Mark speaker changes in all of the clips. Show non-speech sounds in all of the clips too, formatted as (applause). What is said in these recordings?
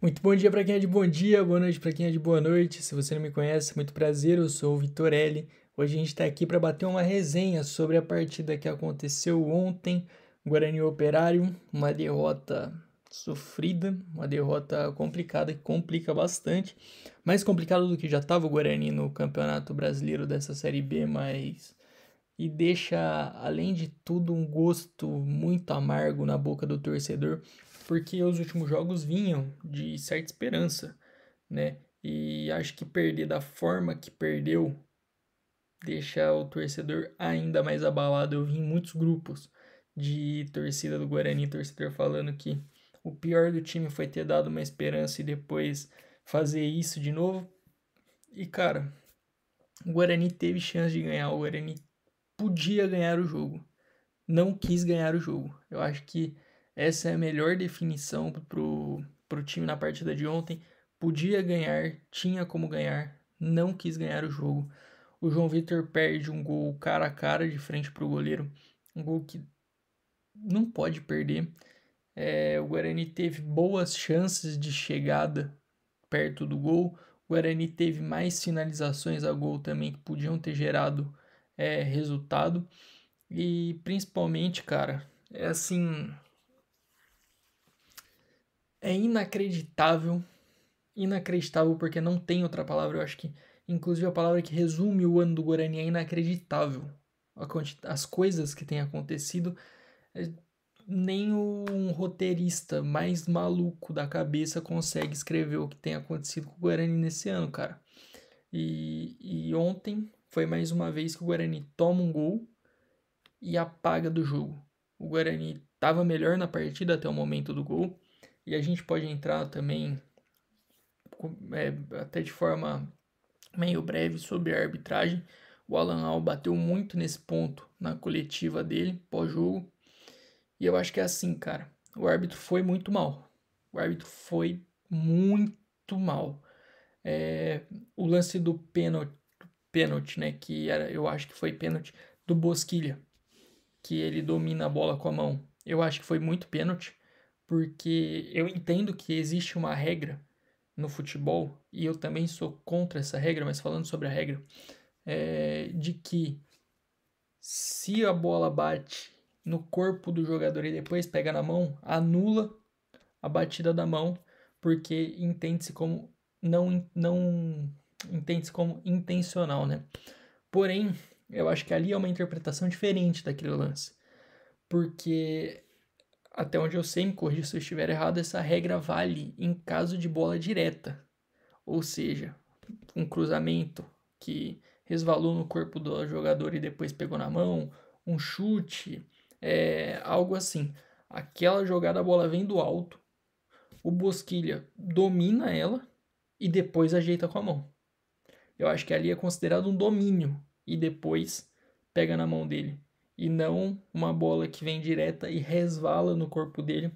Speaker 1: Muito bom dia para quem é de bom dia, boa noite para quem é de boa noite. Se você não me conhece, muito prazer, eu sou o Vitorelli. Hoje a gente está aqui para bater uma resenha sobre a partida que aconteceu ontem, Guarani Operário, uma derrota sofrida, uma derrota complicada que complica bastante, mais complicado do que já estava o Guarani no Campeonato Brasileiro dessa Série B, mas e deixa, além de tudo, um gosto muito amargo na boca do torcedor porque os últimos jogos vinham de certa esperança, né? E acho que perder da forma que perdeu deixa o torcedor ainda mais abalado. Eu vi em muitos grupos de torcida do Guarani, torcedor falando que o pior do time foi ter dado uma esperança e depois fazer isso de novo. E cara, o Guarani teve chance de ganhar, o Guarani podia ganhar o jogo. Não quis ganhar o jogo. Eu acho que essa é a melhor definição pro, pro time na partida de ontem. Podia ganhar, tinha como ganhar, não quis ganhar o jogo. O João Vitor perde um gol cara a cara de frente pro goleiro. Um gol que não pode perder. É, o Guarani teve boas chances de chegada perto do gol. O Guarani teve mais finalizações a gol também que podiam ter gerado é, resultado. E principalmente, cara, é assim é inacreditável. Inacreditável porque não tem outra palavra, eu acho que. Inclusive a palavra que resume o ano do Guarani é inacreditável. As coisas que têm acontecido. É, nem um roteirista mais maluco da cabeça consegue escrever o que tem acontecido com o Guarani nesse ano, cara. E, e ontem foi mais uma vez que o Guarani toma um gol e apaga do jogo. O Guarani estava melhor na partida até o momento do gol e a gente pode entrar também é, até de forma meio breve sobre a arbitragem. O Alan Al bateu muito nesse ponto na coletiva dele, pós-jogo. E eu acho que é assim, cara. O árbitro foi muito mal. O árbitro foi muito mal. É, o lance do pênalti, pênalti, né? Que era, eu acho que foi pênalti do Bosquilha. Que ele domina a bola com a mão. Eu acho que foi muito pênalti porque eu entendo que existe uma regra no futebol, e eu também sou contra essa regra, mas falando sobre a regra, é, de que se a bola bate no corpo do jogador e depois pega na mão, anula a batida da mão, porque entende-se como não, não entende-se como intencional, né? Porém, eu acho que ali é uma interpretação diferente daquele lance, porque até onde eu sei, me corrija se eu estiver errado, essa regra vale em caso de bola direta. Ou seja, um cruzamento que resvalou no corpo do jogador e depois pegou na mão, um chute, é, algo assim. Aquela jogada a bola vem do alto, o Bosquilha domina ela e depois ajeita com a mão. Eu acho que ali é considerado um domínio e depois pega na mão dele e não uma bola que vem direta e resvala no corpo dele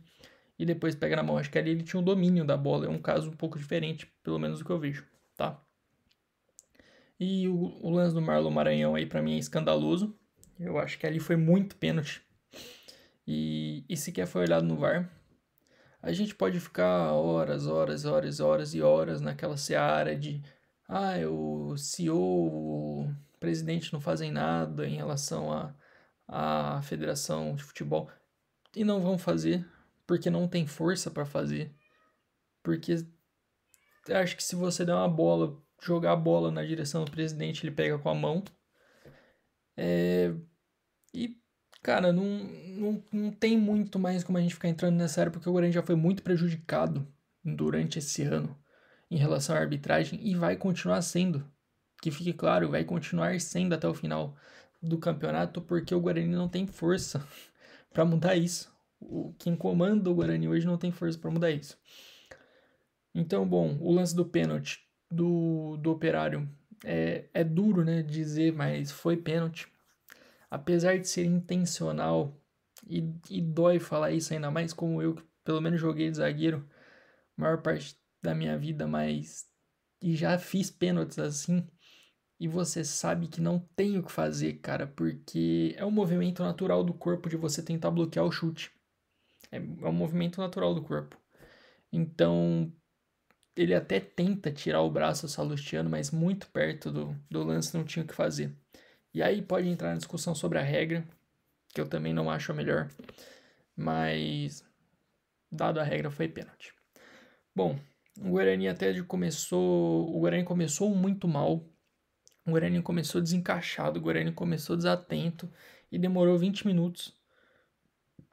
Speaker 1: e depois pega na mão. Acho que ali ele tinha o um domínio da bola, é um caso um pouco diferente, pelo menos do que eu vejo, tá? E o, o lance do Marlon Maranhão aí para mim é escandaloso. Eu acho que ali foi muito pênalti. E, e sequer foi olhado no VAR. A gente pode ficar horas, horas, horas, horas e horas naquela seara de ah, o CEO, o presidente não fazem nada em relação a a federação de futebol e não vão fazer porque não tem força para fazer. Porque acho que se você der uma bola, jogar a bola na direção do presidente, ele pega com a mão. É, e, cara, não, não, não tem muito mais como a gente ficar entrando nessa área, porque o Guarani já foi muito prejudicado durante esse ano em relação à arbitragem e vai continuar sendo. Que fique claro, vai continuar sendo até o final do campeonato porque o Guarani não tem força (laughs) para mudar isso. O, quem comanda o Guarani hoje não tem força para mudar isso. Então, bom, o lance do pênalti do, do Operário é, é duro né, dizer, mas foi pênalti. Apesar de ser intencional, e, e dói falar isso ainda mais como eu, que pelo menos joguei de zagueiro a maior parte da minha vida, mas e já fiz pênaltis assim e você sabe que não tem o que fazer, cara, porque é um movimento natural do corpo de você tentar bloquear o chute. É, é um movimento natural do corpo. Então, ele até tenta tirar o braço do Salustiano, mas muito perto do, do lance não tinha o que fazer. E aí pode entrar na discussão sobre a regra, que eu também não acho a melhor, mas dado a regra foi pênalti. Bom, o Guarani até começou, o Guarani começou muito mal, o Guarani começou desencaixado, o Guarani começou desatento e demorou 20 minutos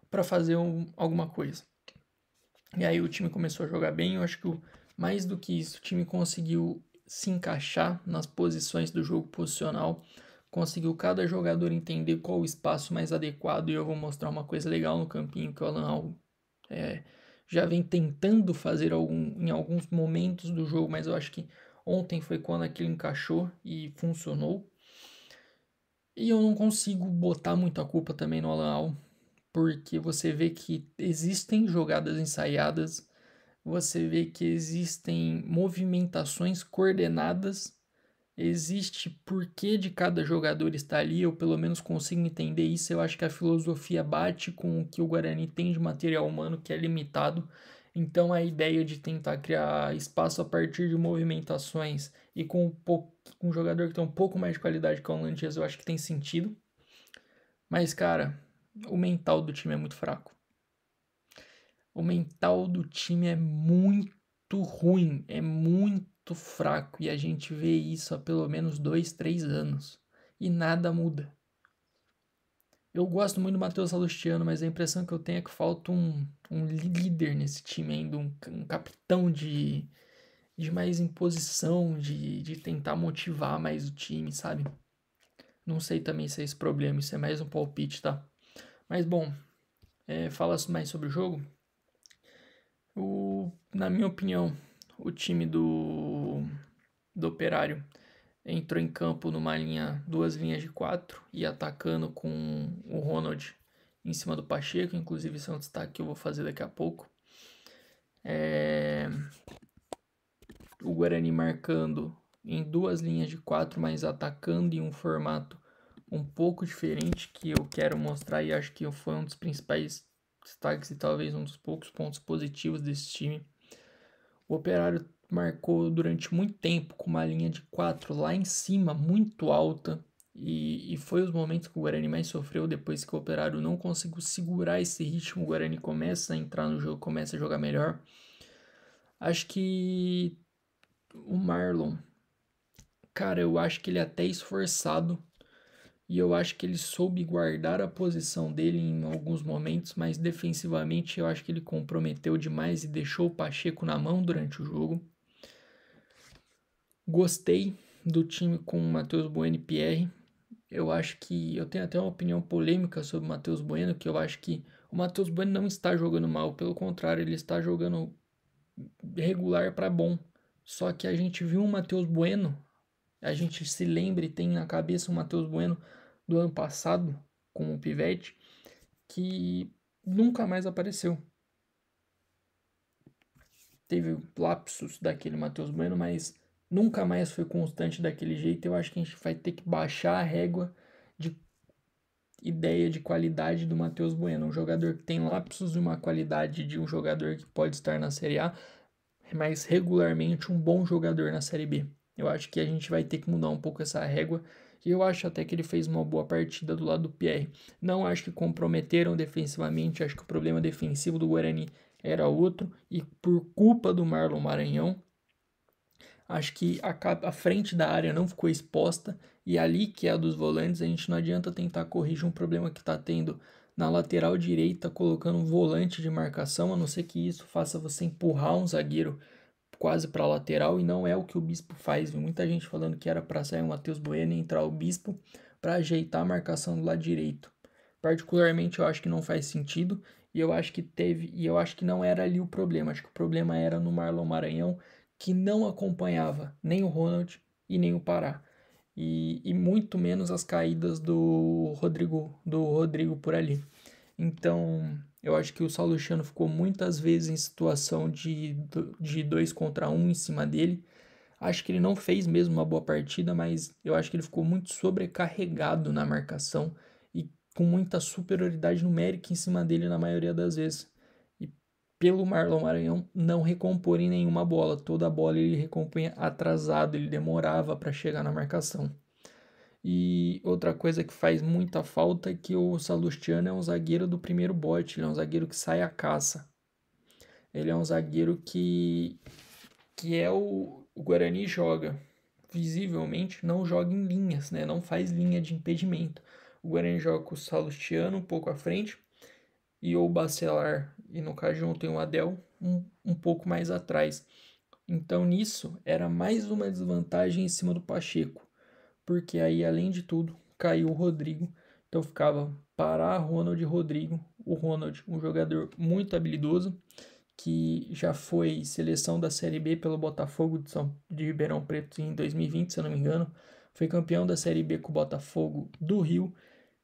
Speaker 1: para fazer um, alguma coisa. E aí o time começou a jogar bem, eu acho que o, mais do que isso, o time conseguiu se encaixar nas posições do jogo posicional, conseguiu cada jogador entender qual o espaço mais adequado e eu vou mostrar uma coisa legal no campinho que o Alan Al, é, já vem tentando fazer algum, em alguns momentos do jogo, mas eu acho que Ontem foi quando aquilo encaixou e funcionou. E eu não consigo botar muita culpa também no Alan Al, porque você vê que existem jogadas ensaiadas, você vê que existem movimentações coordenadas, existe porquê de cada jogador estar ali, eu pelo menos consigo entender isso. Eu acho que a filosofia bate com o que o Guarani tem de material humano que é limitado então a ideia de tentar criar espaço a partir de movimentações e com um, pouco, um jogador que tem um pouco mais de qualidade que é o Alan Dias, eu acho que tem sentido. Mas, cara, o mental do time é muito fraco. O mental do time é muito ruim, é muito fraco e a gente vê isso há pelo menos dois, três anos e nada muda. Eu gosto muito do Matheus Salustiano, mas a impressão que eu tenho é que falta um, um líder nesse time ainda, um, um capitão de, de mais imposição, de, de tentar motivar mais o time, sabe? Não sei também se é esse problema, isso é mais um palpite, tá? Mas bom, é, fala mais sobre o jogo. O, na minha opinião, o time do, do Operário entrou em campo numa linha, duas linhas de quatro e atacando com o Ronald em cima do Pacheco, inclusive isso é um destaque que eu vou fazer daqui a pouco. É... O Guarani marcando em duas linhas de quatro, mas atacando em um formato um pouco diferente que eu quero mostrar e acho que foi um dos principais destaques e talvez um dos poucos pontos positivos desse time. O Operário marcou durante muito tempo com uma linha de quatro lá em cima, muito alta. E, e foi os momentos que o Guarani mais sofreu depois que o Operário não conseguiu segurar esse ritmo. O Guarani começa a entrar no jogo, começa a jogar melhor. Acho que o Marlon, cara, eu acho que ele é até esforçado. E eu acho que ele soube guardar a posição dele em alguns momentos, mas defensivamente eu acho que ele comprometeu demais e deixou o Pacheco na mão durante o jogo. Gostei do time com o Matheus Bueno e Pierre. Eu acho que eu tenho até uma opinião polêmica sobre o Matheus Bueno, que eu acho que o Matheus Bueno não está jogando mal, pelo contrário, ele está jogando regular para bom. Só que a gente viu o Matheus Bueno, a gente se lembra e tem na cabeça o Matheus Bueno do ano passado, com o Pivete, que nunca mais apareceu. Teve lapsos daquele Matheus Bueno, mas nunca mais foi constante daquele jeito. Eu acho que a gente vai ter que baixar a régua de ideia de qualidade do Matheus Bueno. Um jogador que tem lapsos e uma qualidade de um jogador que pode estar na Série A, mas regularmente um bom jogador na Série B. Eu acho que a gente vai ter que mudar um pouco essa régua. E eu acho até que ele fez uma boa partida do lado do Pierre. Não acho que comprometeram defensivamente, acho que o problema defensivo do Guarani era outro. E por culpa do Marlon Maranhão, acho que a, a frente da área não ficou exposta e ali, que é a dos volantes, a gente não adianta tentar corrigir um problema que está tendo na lateral direita, colocando um volante de marcação, a não ser que isso faça você empurrar um zagueiro quase para a lateral, e não é o que o Bispo faz. Muita gente falando que era para sair o Matheus Bueno e entrar o Bispo para ajeitar a marcação do lado direito. Particularmente, eu acho que não faz sentido, e eu acho que teve, e eu acho que não era ali o problema. Acho que o problema era no Marlon Maranhão, que não acompanhava nem o Ronald e nem o Pará. E, e muito menos as caídas do Rodrigo, do Rodrigo por ali. Então, eu acho que o Saulo ficou muitas vezes em situação de, de dois contra um em cima dele. Acho que ele não fez mesmo uma boa partida, mas eu acho que ele ficou muito sobrecarregado na marcação e com muita superioridade numérica em cima dele na maioria das vezes pelo Marlon Maranhão não recompor em nenhuma bola. Toda bola ele recompunha atrasado, ele demorava para chegar na marcação. E outra coisa que faz muita falta é que o Salustiano é um zagueiro do primeiro bote, ele é um zagueiro que sai à caça. Ele é um zagueiro que, que é o, o Guarani joga. Visivelmente não joga em linhas, né? não faz linha de impedimento. O Guarani joga com o Salustiano um pouco à frente, e o Bacelar, e no Cajun tem o Adel, um, um pouco mais atrás. Então nisso era mais uma desvantagem em cima do Pacheco, porque aí além de tudo caiu o Rodrigo, então ficava Pará, Ronald e Rodrigo. O Ronald, um jogador muito habilidoso, que já foi seleção da Série B pelo Botafogo de, São, de Ribeirão Preto em 2020, se eu não me engano. Foi campeão da Série B com o Botafogo do Rio.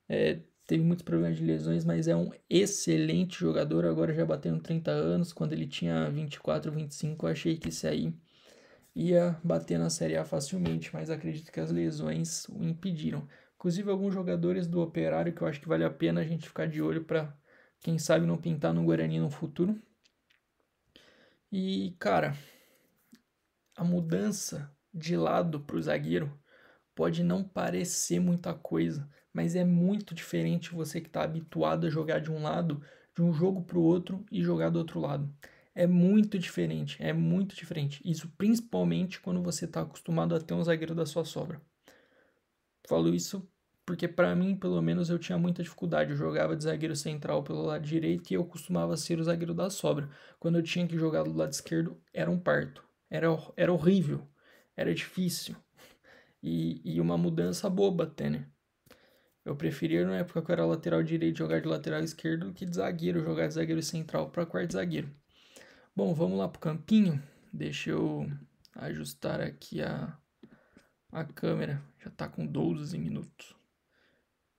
Speaker 1: É, teve muitos problemas de lesões, mas é um excelente jogador. Agora já batendo 30 anos, quando ele tinha 24, 25, eu achei que esse aí ia bater na Série A facilmente, mas acredito que as lesões o impediram. Inclusive, alguns jogadores do Operário que eu acho que vale a pena a gente ficar de olho para, quem sabe, não pintar no Guarani no futuro. E, cara, a mudança de lado para o zagueiro pode não parecer muita coisa, mas é muito diferente você que está habituado a jogar de um lado, de um jogo para o outro e jogar do outro lado. É muito diferente, é muito diferente. Isso principalmente quando você está acostumado a ter um zagueiro da sua sobra. Falo isso porque para mim, pelo menos, eu tinha muita dificuldade. Eu jogava de zagueiro central pelo lado direito e eu costumava ser o zagueiro da sobra. Quando eu tinha que jogar do lado esquerdo, era um parto. Era, era horrível, era difícil e, e uma mudança boba até, né? Eu preferia, na época que eu era lateral direito, jogar de lateral esquerdo do que de zagueiro, jogar de zagueiro central para quarto zagueiro. Bom, vamos lá pro campinho. Deixa eu ajustar aqui a, a câmera. Já tá com 12 minutos.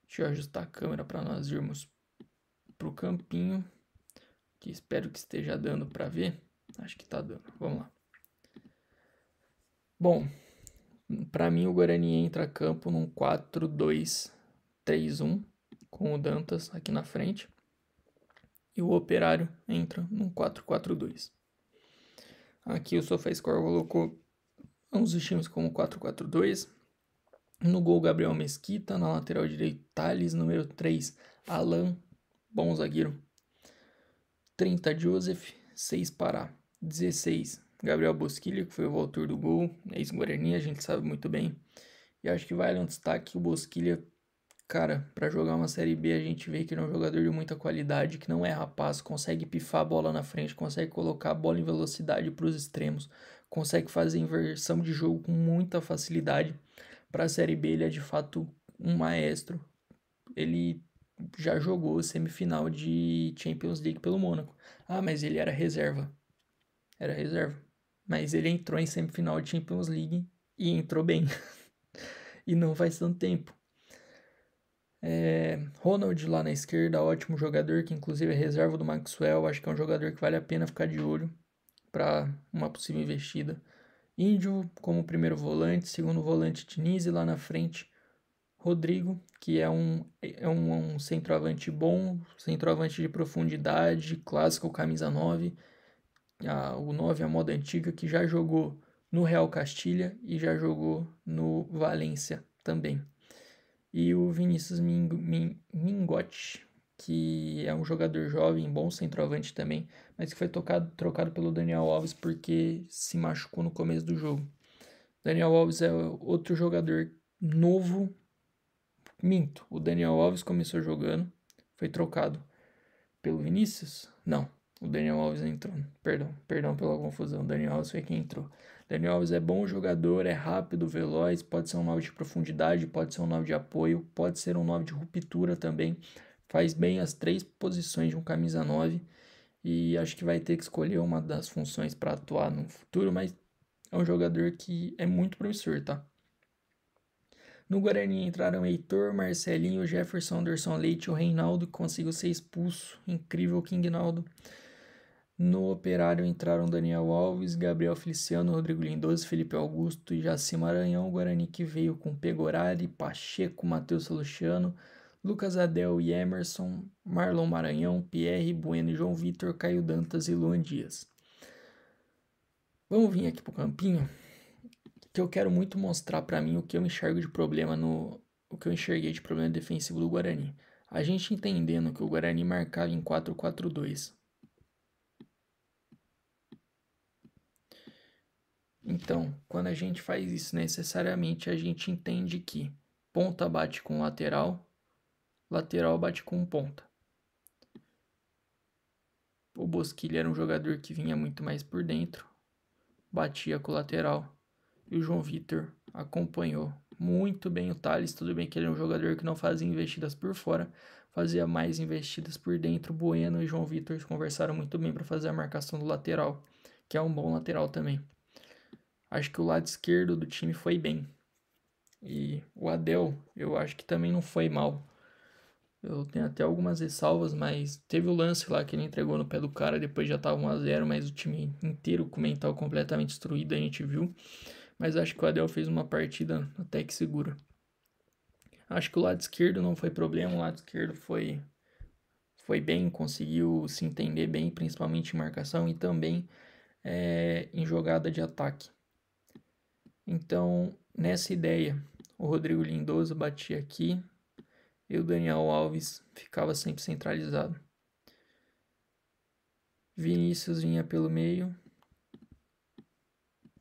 Speaker 1: Deixa eu ajustar a câmera para nós irmos pro campinho. Que espero que esteja dando para ver. Acho que tá dando. Vamos lá. Bom, para mim, o Guarani entra a campo num 4-2-3-1, com o Dantas aqui na frente. E o Operário entra num 4-4-2. Aqui o SofaScore colocou ambos os times como 4-4-2. No gol, Gabriel Mesquita. Na lateral direito, Thales. Número 3, Alan. Bom zagueiro. 30, Joseph. 6, Pará. 16, Gabriel Bosquilha, que foi o autor do gol, é ex-Guarani, a gente sabe muito bem. E acho que vale um destaque o Bosquilha, cara, para jogar uma Série B a gente vê que ele é um jogador de muita qualidade, que não é rapaz, consegue pifar a bola na frente, consegue colocar a bola em velocidade para os extremos, consegue fazer inversão de jogo com muita facilidade. Para a Série B ele é de fato um maestro. Ele já jogou semifinal de Champions League pelo Mônaco. Ah, mas ele era reserva. Era reserva mas ele entrou em semifinal de Champions League e entrou bem. (laughs) e não faz tanto tempo. É, Ronald lá na esquerda, ótimo jogador, que inclusive é reserva do Maxwell. Acho que é um jogador que vale a pena ficar de olho para uma possível investida. Índio como primeiro volante, segundo volante Diniz e lá na frente Rodrigo, que é um, é um, um centroavante bom, centroavante de profundidade, clássico camisa 9 a, o 9, a moda antiga, que já jogou no Real Castilha e já jogou no Valência também. E o Vinícius Ming, Ming, Mingotti, que é um jogador jovem, bom centroavante também, mas que foi tocado, trocado pelo Daniel Alves porque se machucou no começo do jogo. Daniel Alves é outro jogador novo. Minto, o Daniel Alves começou jogando, foi trocado pelo Vinícius? Não, o Daniel Alves entrou. Perdão, perdão pela confusão. O Daniel Alves foi quem entrou. Daniel Alves é bom jogador, é rápido, veloz, pode ser um 9 de profundidade, pode ser um 9 de apoio, pode ser um 9 de ruptura também. Faz bem as três posições de um camisa 9 e acho que vai ter que escolher uma das funções para atuar no futuro, mas é um jogador que é muito promissor, tá? No Guarani entraram Heitor, Marcelinho, Jefferson, Anderson Leite e o Reinaldo, que conseguiu ser expulso. Incrível, King Naldo. No Operário entraram Daniel Alves, Gabriel Feliciano, Rodrigo Lindoso, Felipe Augusto e Jacim Maranhão. Guarani que veio com Pegorari, Pacheco, Matheus Luciano, Lucas Adel e Emerson, Marlon Maranhão, Pierre Bueno, João Vitor, Caio Dantas e Luan Dias. Vamos vir aqui pro campinho, que eu quero muito mostrar para mim o que eu enxergo de problema no o que eu enxerguei de problema defensivo do Guarani. A gente entendendo que o Guarani marcava em 4-4-2, Então, quando a gente faz isso, necessariamente a gente entende que ponta bate com lateral, lateral bate com ponta. O Bosquilha era um jogador que vinha muito mais por dentro, batia com lateral, e o João Vitor acompanhou muito bem o Thales. Tudo bem que ele é um jogador que não fazia investidas por fora, fazia mais investidas por dentro. Bueno e João Vitor conversaram muito bem para fazer a marcação do lateral, que é um bom lateral também acho que o lado esquerdo do time foi bem. E o Adel, eu acho que também não foi mal. Eu tenho até algumas ressalvas, mas teve o lance lá que ele entregou no pé do cara, depois já tava 1x0, mas o time inteiro com o mental completamente destruído, a gente viu. Mas acho que o Adel fez uma partida até que segura. Acho que o lado esquerdo não foi problema, o lado esquerdo foi foi bem, conseguiu se entender bem, principalmente em marcação e também é, em jogada de ataque. Então, nessa ideia, o Rodrigo Lindoso batia aqui e o Daniel Alves ficava sempre centralizado.
Speaker 2: Vinícius vinha pelo meio.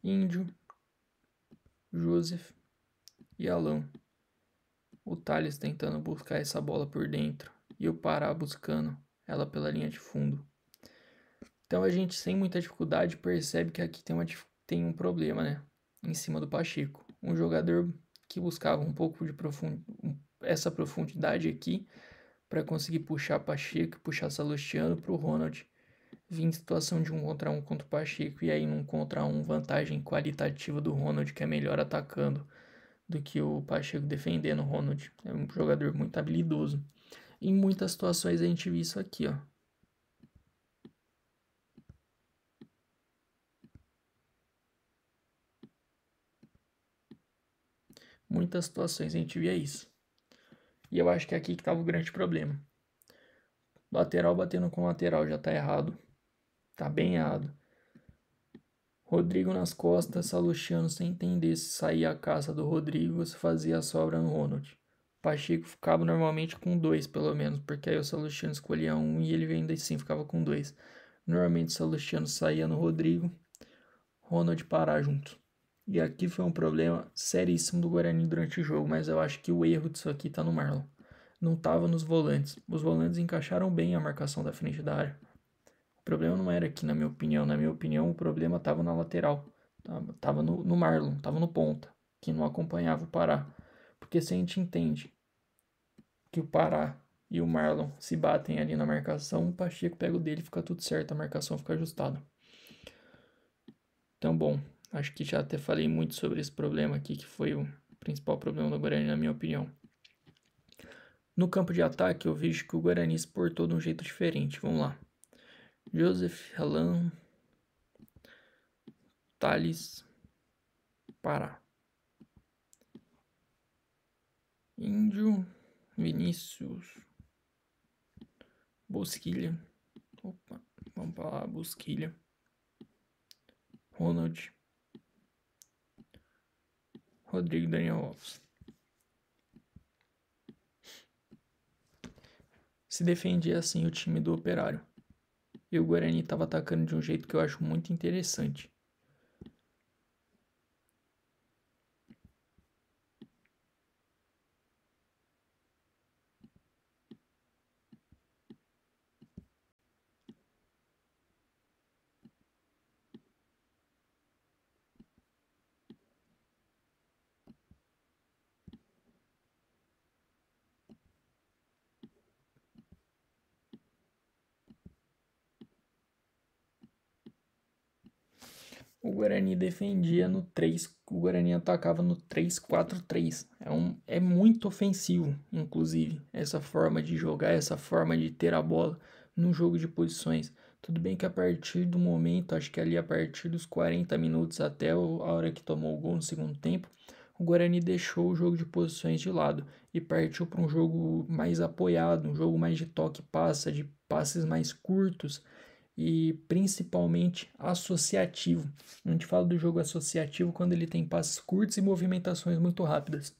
Speaker 1: Índio, Joseph e Alão. O Thales tentando buscar essa bola por dentro e o Pará buscando ela pela linha de fundo. Então a gente sem muita dificuldade percebe que aqui tem, uma, tem um problema, né? em cima do Pacheco. Um jogador que buscava um pouco de profund... essa profundidade aqui para conseguir puxar Pacheco, puxar Salustiano para o Ronald vir em situação de um contra um contra o Pacheco e aí num contra um vantagem qualitativa do Ronald que é melhor atacando do que o Pacheco defendendo o Ronald. É um jogador muito habilidoso. Em muitas situações a gente viu isso aqui, ó. muitas situações a gente via isso. E eu acho que é aqui que estava o grande problema. Lateral batendo com lateral já está errado. está bem errado. Rodrigo nas costas, Salustiano sem entender se saía a caça do Rodrigo ou se fazia a sobra no Ronald. Pacheco ficava normalmente com dois, pelo menos, porque aí o Salustiano escolhia um e ele ainda assim ficava com dois. Normalmente o Salustiano saía no Rodrigo, Ronald parar junto. E aqui foi um problema seríssimo do Guarani durante o jogo, mas eu acho que o erro disso aqui está no Marlon. Não estava nos volantes. Os volantes encaixaram bem a marcação da frente da área. O problema não era aqui, na minha opinião. Na minha opinião, o problema estava na lateral. Tava no, no Marlon, tava no ponta, que não acompanhava o Pará. Porque se a gente entende que o Pará e o Marlon se batem ali na marcação, o Pacheco pega o dele, fica tudo certo, a marcação fica ajustada. Então, bom, Acho que já até falei muito sobre esse problema aqui, que foi o principal problema do Guarani, na minha opinião. No campo de ataque, eu vejo que o Guarani exportou de um jeito diferente. Vamos lá. Joseph Alain Thales Pará. Índio Vinícius Bosquilha. Opa, vamos para lá, Bosquilha. Ronald Rodrigo Daniel Alves. Se defendia assim o time do Operário. E o Guarani estava atacando de um jeito que eu acho muito interessante. o Guarani defendia no 3, o Guarani atacava no 3-4-3. É, um, é muito ofensivo, inclusive, essa forma de jogar, essa forma de ter a bola no jogo de posições. Tudo bem que a partir do momento, acho que ali a partir dos 40 minutos até a hora que tomou o gol no segundo tempo, o Guarani deixou o jogo de posições de lado e partiu para um jogo mais apoiado, um jogo mais de toque passa, de passes mais curtos, e principalmente associativo. A gente fala do jogo associativo quando ele tem passes curtos e movimentações muito rápidas.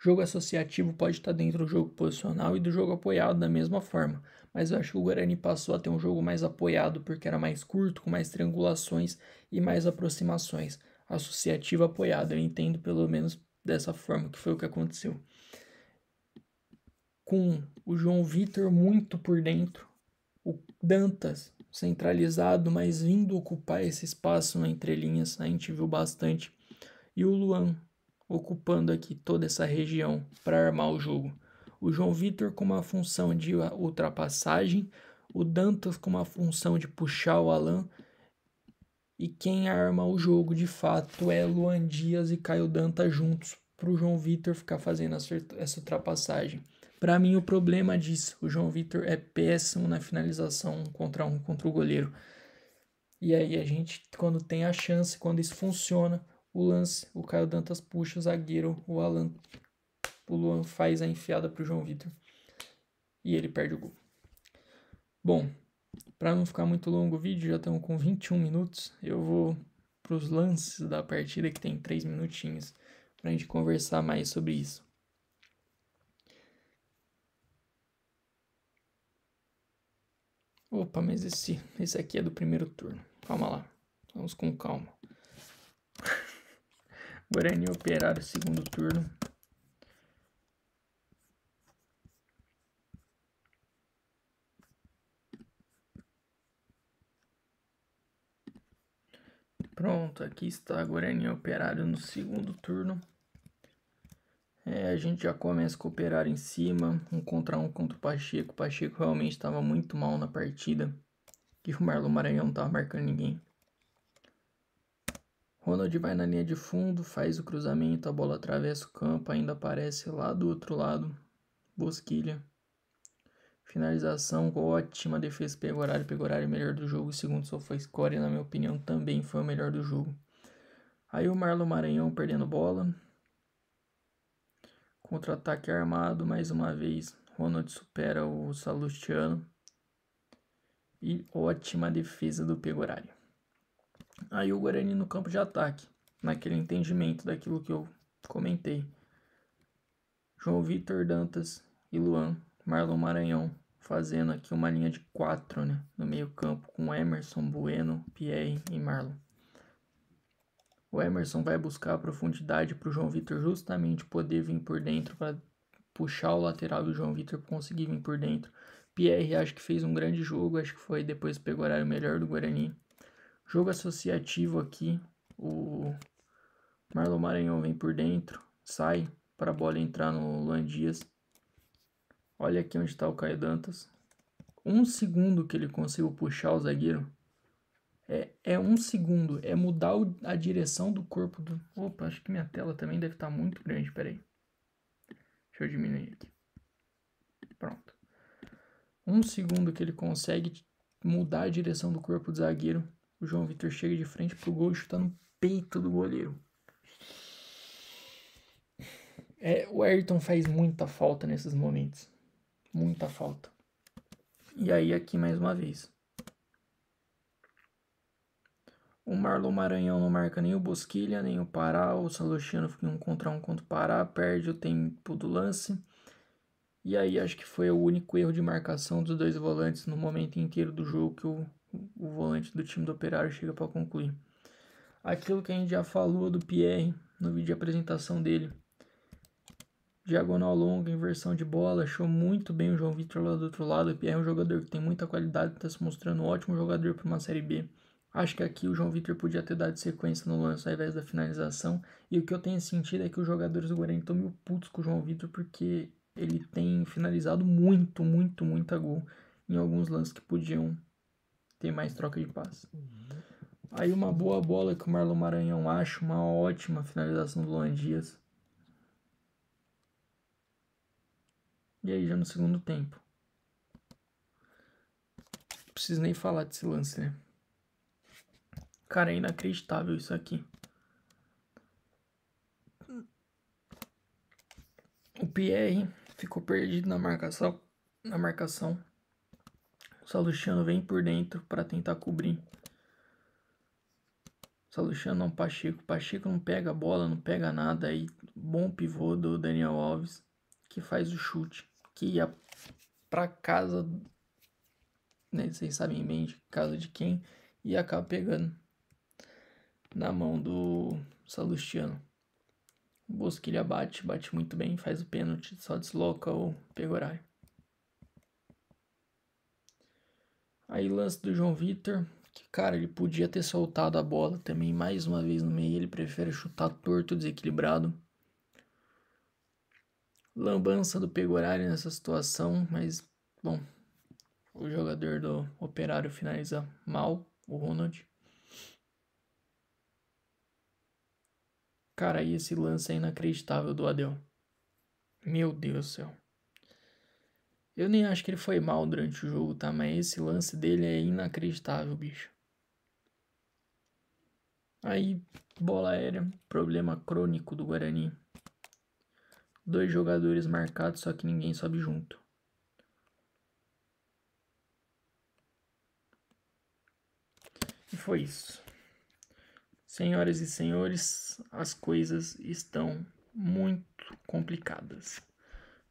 Speaker 1: O jogo associativo pode estar dentro do jogo posicional e do jogo apoiado da mesma forma, mas eu acho que o Guarani passou a ter um jogo mais apoiado porque era mais curto, com mais triangulações e mais aproximações. Associativo apoiado, eu entendo pelo menos dessa forma que foi o que aconteceu. Com o João Vitor muito por dentro, Dantas, centralizado, mas vindo ocupar esse espaço na entrelinhas, a gente viu bastante. E o Luan ocupando aqui toda essa região para armar o jogo. O João Vitor com uma função de ultrapassagem, o Dantas com uma função de puxar o Alan. E quem arma o jogo de fato é Luan Dias e Caio Dantas juntos para o João Vitor ficar fazendo essa ultrapassagem. Para mim, o problema disso, o João Vitor é péssimo na finalização contra um contra o goleiro. E aí a gente, quando tem a chance, quando isso funciona, o lance, o Caio Dantas puxa o zagueiro, o Alan, o Luan faz a enfiada pro João Vitor. E ele perde o gol. Bom, para não ficar muito longo o vídeo, já estamos com 21 minutos. Eu vou para os lances da partida, que tem 3 minutinhos, para a gente conversar mais sobre isso. Opa, mas esse, esse aqui é do primeiro turno. Calma lá. Vamos com calma. (laughs) Guarani Operário, segundo turno. Pronto, aqui está Guarani Operário no segundo turno. É, a gente já começa a cooperar em cima, um contra um contra o Pacheco. O Pacheco realmente estava muito mal na partida. E o Marlon Maranhão não estava marcando ninguém. Ronald vai na linha de fundo, faz o cruzamento, a bola atravessa o campo, ainda aparece lá do outro lado. Bosquilha. Finalização, ótima defesa, pegou horário, pegou horário melhor do jogo. O segundo só foi score e na minha opinião também foi o melhor do jogo. Aí o Marlon Maranhão perdendo bola, Contra-ataque armado mais uma vez. Ronald supera o Salustiano. E ótima defesa do Pegorari. Aí o Guarani no campo de ataque. Naquele entendimento daquilo que eu comentei. João Vitor Dantas e Luan, Marlon Maranhão, fazendo aqui uma linha de quatro né, no meio campo com Emerson, Bueno, Pierre e Marlon. O Emerson vai buscar a profundidade para o João Vitor justamente poder vir por dentro para puxar o lateral e o João Vitor conseguir vir por dentro. Pierre acho que fez um grande jogo, acho que foi depois pegou o horário melhor do Guarani. Jogo associativo aqui, o Marlon Maranhão vem por dentro, sai para a bola entrar no Luan Dias. Olha aqui onde está o Caio Dantas. Um segundo que ele conseguiu puxar o zagueiro é, é um segundo, é mudar o, a direção do corpo do. Opa, acho que minha tela também deve estar tá muito grande, peraí. Deixa eu diminuir aqui. Pronto. Um segundo que ele consegue mudar a direção do corpo do zagueiro. O João Vitor chega de frente pro gol e chuta no peito do goleiro. É, o Ayrton faz muita falta nesses momentos. Muita falta. E aí, aqui mais uma vez. O Marlon Maranhão não marca nem o Bosquilha, nem o Pará. O Salustiano fica um contra um contra o Pará, perde o tempo do lance. E aí acho que foi o único erro de marcação dos dois volantes no momento inteiro do jogo que o, o volante do time do Operário chega para concluir. Aquilo que a gente já falou do Pierre no vídeo de apresentação dele. Diagonal longa, inversão de bola, achou muito bem o João Vitor lá do outro lado. O Pierre é um jogador que tem muita qualidade, está se mostrando um ótimo jogador para uma Série B Acho que aqui o João Vitor podia ter dado sequência no lance ao invés da finalização. E o que eu tenho sentido é que os jogadores do Guarani estão meio putos com o João Vitor porque ele tem finalizado muito, muito, muito a gol em alguns lances que podiam ter mais troca de passe. Aí uma boa bola que o Marlon Maranhão acha, uma ótima finalização do Luan Dias. E aí já no segundo tempo. Não preciso nem falar desse lance, né? Cara, é inacreditável isso aqui. O Pierre ficou perdido na marcação. Na marcação. O Salustiano vem por dentro para tentar cobrir. O Salustiano não, Pacheco. Pacheco não pega a bola, não pega nada. Aí, bom pivô do Daniel Alves, que faz o chute. Que ia pra casa, né, vocês sabem bem de casa de quem, e acaba pegando na mão do Salustiano. O Bosquilha bate, bate muito bem, faz o pênalti, só desloca o Pegorai. Aí lance do João Vitor, que cara, ele podia ter soltado a bola também mais uma vez no meio, ele prefere chutar torto, desequilibrado. Lambança do Pegorari nessa situação, mas bom, o jogador do Operário finaliza mal, o Ronald. Cara, e esse lance é inacreditável do Adel. Meu Deus do céu. Eu nem acho que ele foi mal durante o jogo, tá? Mas esse lance dele é inacreditável, bicho. Aí, bola aérea, problema crônico do Guarani. Dois jogadores marcados, só que ninguém sobe junto. E foi isso. Senhoras e senhores, as coisas estão muito complicadas.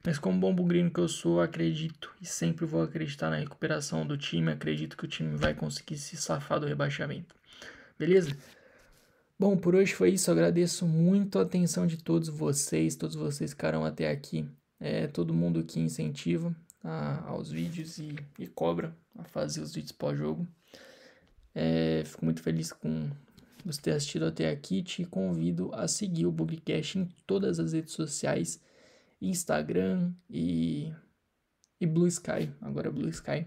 Speaker 1: Mas como bom bugrino que eu sou, acredito e sempre vou acreditar na recuperação do time, acredito que o time vai conseguir se safar do rebaixamento. Beleza? Bom, por hoje foi isso. Eu agradeço muito a atenção de todos vocês, todos vocês ficaram até aqui. É, todo mundo que incentiva a, aos vídeos e, e cobra a fazer os vídeos pós-jogo. É, fico muito feliz com você ter assistido até aqui. Te convido a seguir o Bugcast em todas as redes sociais, Instagram e, e Blue Sky, agora é Blue Sky.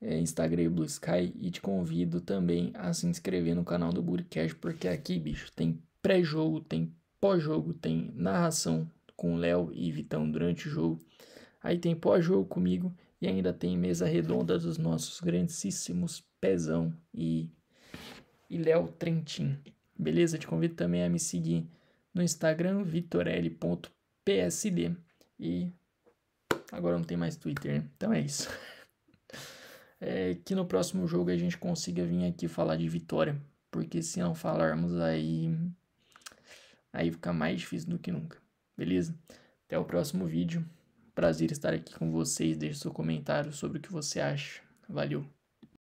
Speaker 1: É, Instagram e Blue Sky e te convido também a se inscrever no canal do Buricast, porque aqui, bicho, tem pré-jogo, tem pós-jogo, tem narração com Léo e Vitão durante o jogo. Aí tem pós-jogo comigo e ainda tem mesa redonda dos nossos grandíssimos Pezão e e Léo Trentin. Beleza? Te convido também a me seguir no Instagram, vitorelli.psd. E agora não tem mais Twitter, né? Então é isso. (laughs) É que no próximo jogo a gente consiga vir aqui falar de vitória. Porque se não falarmos aí. Aí fica mais difícil do que nunca. Beleza? Até o próximo vídeo. Prazer estar aqui com vocês. Deixe seu comentário sobre o que você acha. Valeu!